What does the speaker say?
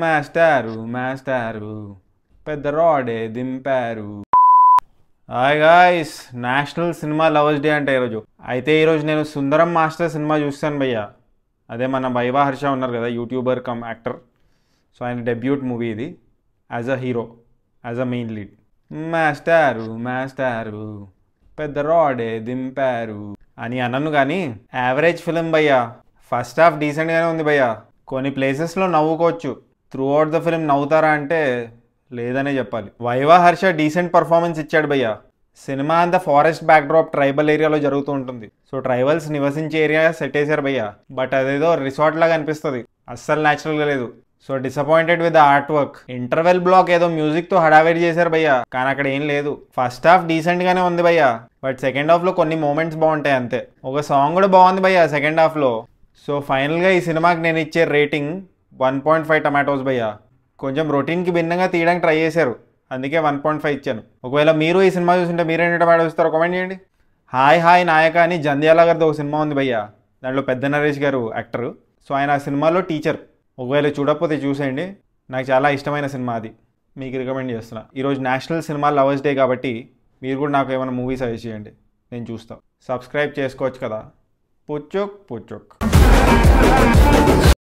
మాస్టారు మాస్టారు పెద్ద రాడే దింపారు hi guys national cinema lovers day అంటే ఈరోజు అయితే ఈరోజు నేను సుందరం మాస్టర్ సినిమా చూస్తాను భయ్య అదే మన వైవా హర్ష ఉన్నారు కదా యూట్యూబర్ కమ్ యాక్టర్ సో ఆయన డెబ్యూట్ మూవీ ఇది as a hero as a main lead మాస్టారు మాస్టారు పెద్ద రాడే దింపారు అని అనను కానీ యావరేజ్ ఫిలిం భయ్య ఫస్ట్ హాఫ్ డీసెంట్గానే ఉంది భయ్య కొన్ని ప్లేసెస్లో నవ్వుకోవచ్చు త్రూ అవుట్ ద ఫిలిం నవ్వుతారా అంటే లేదనే చెప్పాలి వైవా హర్ష డీసెంట్ పర్ఫార్మెన్స్ ఇచ్చాడు భయ్య సినిమా అంత ఫారెస్ట్ బ్యాక్డ్రాప్ ట్రైబల్ ఏరియాలో జరుగుతూ ఉంటుంది సో ట్రైబల్స్ నివసించే ఏరియా సెట్ వేశారు భయ్య బట్ అదేదో రిసార్ట్ లాగా అనిపిస్తుంది అస్సలు న్యాచురల్గా లేదు so disappointed with art work interval block ఏదో మ్యూజిక్ తో హడావేడి చేశారు భయ్య కానీ అక్కడ ఏం లేదు ఫస్ట్ హాఫ్ డీసెంట్ గానే ఉంది భయ్య బట్ సెకండ్ హాఫ్ లో కొన్ని మూమెంట్స్ బాగుంటాయి అంతే ఒక సాంగ్ కూడా బాగుంది భయ్య సెకండ్ హాఫ్ లో సో ఫైనల్ గా ఈ సినిమాకి నేను ఇచ్చే rating one point five tomatoes భయ్యా కొంచెం రొటీన్కి భిన్నంగా తీయడానికి ట్రై చేశారు అందుకే వన్ పాయింట్ ఫైవ్ ఇచ్చాను ఒకవేళ మీరు ఈ సినిమా చూసింటే మీరేంటి టమాటోస్ ఇస్తారు కామెంట్ చేయండి హాయ్ హాయ్ నాయక అని జంధ్యాల గారిది ఒక సినిమా ఉంది భయ్యా దాంట్లో పెద్ద నరేష్ గారు యాక్టర్ సో ఆయన ఆ సినిమాలో టీచర్ ఒకవేళ చూడకపోతే చూసేయండి నాకు చాలా ఇష్టమైన సినిమా అది మీకు రికమెండ్ చేస్తున్నా ఈరోజు నేషనల్ సినిమా లవర్స్ డే కాబట్టి మీరు కూడా నాకు ఏమైనా మూవీ సజెస్ట్ చేయండి నేను చూస్తాను సబ్స్క్రైబ్ చేసుకోవచ్చు కదా పుచ్చోక్ పుచ్చోక్